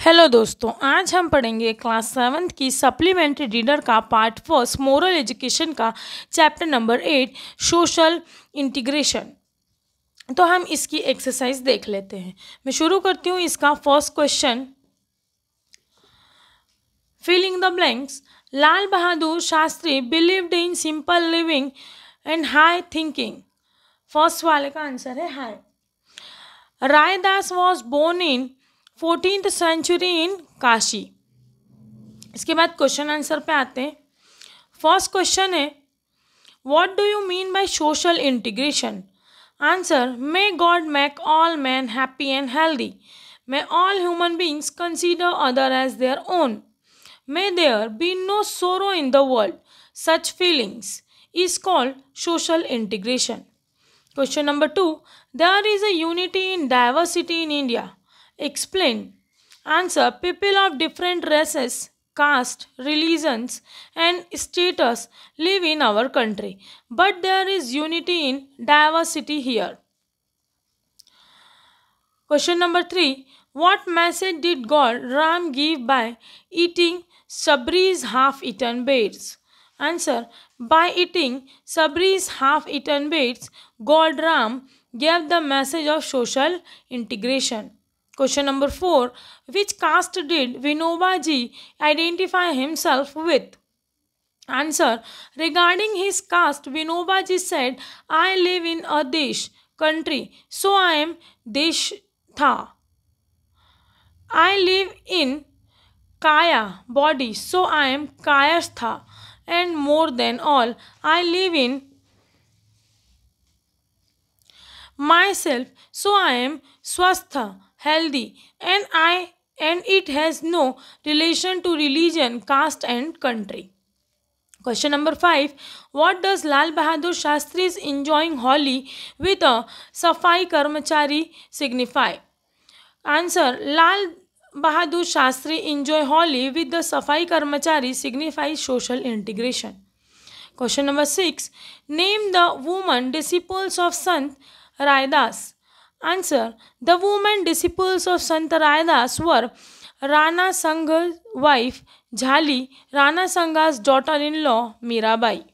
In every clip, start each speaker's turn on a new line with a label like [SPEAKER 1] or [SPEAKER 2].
[SPEAKER 1] Hello दोस्तों आज हम पढ़ेंगे क्लास सेवन्थ की सप्लीमेंट्री रीडर का पार्ट फर्स्ट मोरल एजुकेशन का chapter number eight social integration तो हम इसकी एक्सरसाइज देख लेते हैं मैं शुरू करती हूँ इसका first question filling the blanks Lal Bahadur Shastri believed in simple living and high thinking first वाले का आंसर है हाई Raidas was born in fourteen century in Kashi इसके बाद क्वेश्चन आंसर पे आते हैं फर्स्ट क्वेश्चन है what do you mean by social integration answer may God make all man happy and healthy may all human beings consider other as their own may there be no sorrow in the world such feelings is called social integration question number two there is a unity in diversity in India Explain. Answer. People of different races, caste, religions and status live in our country. But there is unity in diversity here. Question number 3. What message did God Ram give by eating Sabri's half-eaten birds? Answer. By eating Sabri's half-eaten birds, God Ram gave the message of social integration. Question number 4. Which caste did Vinobaji identify himself with? Answer. Regarding his caste, Vinobaji said, I live in a desh, country, so I am Deshtha. I live in Kaya, body, so I am Kayastha. And more than all, I live in myself, so I am Swastha healthy and I and it has no relation to religion, caste and country. Question number 5. What does Lal Bahadur Shastri's enjoying Holi with a Safai Karmachari signify? Answer. Lal Bahadur Shastri enjoy Holi with the Safai Karmachari signifies social integration. Question number 6. Name the woman disciples of Sant Raidas. Answer The women disciples of Sant Raidas were Rana Sangha's wife Jhali, Rana Sangha's daughter in law Mirabai.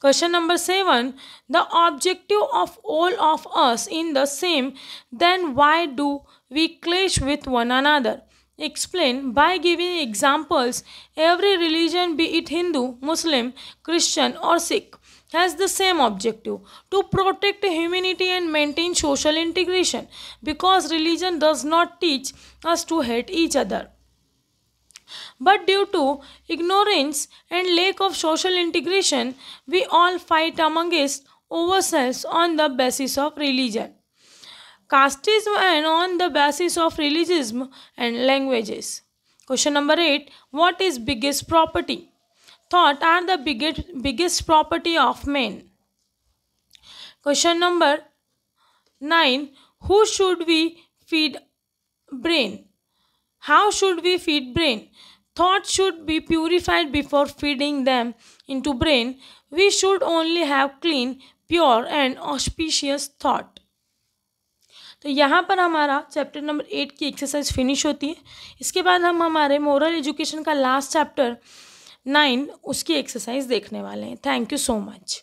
[SPEAKER 1] Question number seven The objective of all of us in the same, then why do we clash with one another? Explain by giving examples every religion, be it Hindu, Muslim, Christian, or Sikh has the same objective to protect humanity and maintain social integration because religion does not teach us to hate each other. But due to ignorance and lack of social integration, we all fight amongst ourselves on the basis of religion, casteism, and on the basis of religion and languages. Question number 8 What is biggest property? thought are the biggest, biggest property of men? Question number 9. Who should we feed brain? How should we feed brain? thought should be purified before feeding them into brain. We should only have clean, pure and auspicious thought तो यहाँ पर हमारा chapter number eight की exercise finish होती है इसके बाद हम हमारे मोरल एजुकेशन का लास्ट चैप्टर नाइन उसकी एक्सरसाइज देखने वाले हैं थैंक यू सो मच